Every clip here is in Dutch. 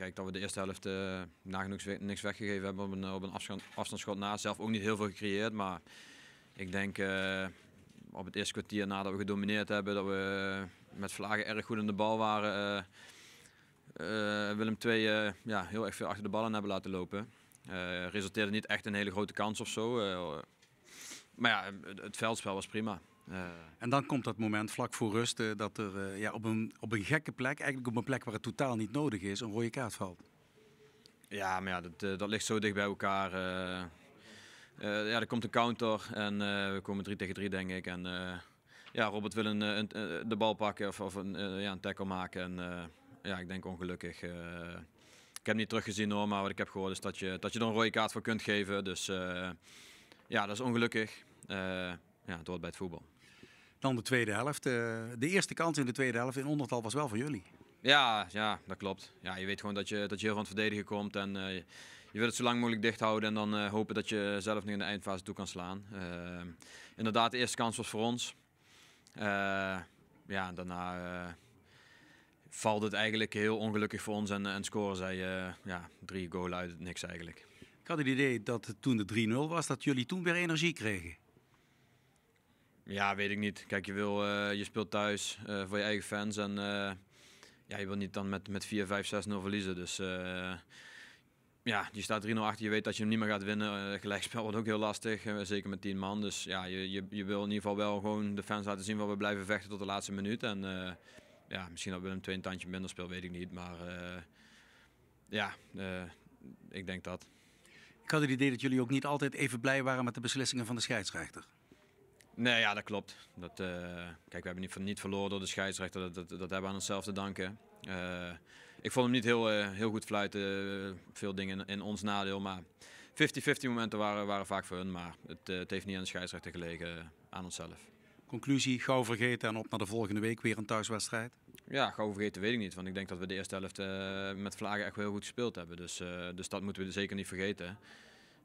kijk, dat we de eerste helft uh, nagenoeg niks weggegeven hebben op een, op een afstandsschot na. Zelf ook niet heel veel gecreëerd, maar ik denk uh, op het eerste kwartier nadat we gedomineerd hebben, dat we eh, met vlagen erg goed in de bal waren. Willem II ja, heel erg veel achter de ballen hebben laten lopen. resulteerde niet echt een hele grote kans of zo. maar ja, het veldspel was prima. En dan komt dat moment vlak voor rust eh, dat er eh, ja, op, een, op een gekke plek, eigenlijk op een plek waar het totaal niet nodig is, een rode kaart valt. Ja, maar ja, dat, eh, dat ligt zo dicht bij elkaar. ja, er komt een counter en we komen 3 tegen 3 denk ik. En ja, Robert wil een, de bal pakken of, of een, ja, een tackle maken. En ja, ik denk ongelukkig. ik heb niet teruggezien hoor, maar wat ik heb gehoord is dat je, dat je er een rode kaart voor kunt geven. Dus ja, dat is ongelukkig. ja, het hoort bij het voetbal dan de tweede helft. Eh, de eerste kans in de tweede helft in ondertal was wel voor jullie. Ja, ja, dat klopt. Ja, je weet gewoon dat je, dat je heel van het verdedigen komt. En eh, je wilt het zo lang mogelijk dicht houden. En dan eh, hopen dat je zelf nu in de eindfase toe kan slaan. inderdaad, de eerste kans was voor ons. ja, daarna valt het eigenlijk heel ongelukkig voor ons. En, scoren zij ja, drie goal uit niks eigenlijk. Ik had het idee dat toen de 3-0 was, dat jullie toen weer energie kregen. Ja, weet ik niet. Kijk, je, wil, eh, je speelt thuis eh, voor je eigen fans en eh, ja, je wil niet dan met, met 4, 5, 6, 0 verliezen. Dus ja, je staat 3-0 achter, je weet dat je hem niet meer gaat winnen. gelijkspel wordt ook heel lastig, zeker met 10 man. Dus ja, je, je, je, wil in ieder geval wel gewoon de fans laten zien waar we blijven vechten tot de laatste minuut. En ja, misschien dat Willem 2 een tandje minder speelt, weet ik niet. Maar ja, ik denk dat. Ik had het idee dat jullie ook niet altijd even blij waren met de beslissingen van de scheidsrechter. Nee, ja, dat klopt. Dat, eh, kijk, we hebben niet, niet verloren door de scheidsrechter. Dat, dat, hebben we aan onszelf te danken. Eh, ik vond hem niet heel, eh, heel goed fluiten. veel dingen in, ons nadeel. Maar 50-50 momenten waren, waren vaak voor hun. Maar het, het heeft niet aan de scheidsrechter gelegen, aan onszelf. Conclusie, gauw vergeten en op naar de volgende week weer een thuiswedstrijd? Ja, gauw vergeten weet ik niet. Want ik denk dat we de eerste helft met Vlagen echt wel heel goed gespeeld hebben. Dus, dus dat moeten we zeker niet vergeten.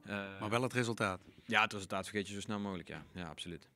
Eh, maar wel het resultaat. Ja, het resultaat vergeet je zo snel mogelijk, ja. Ja, absoluut.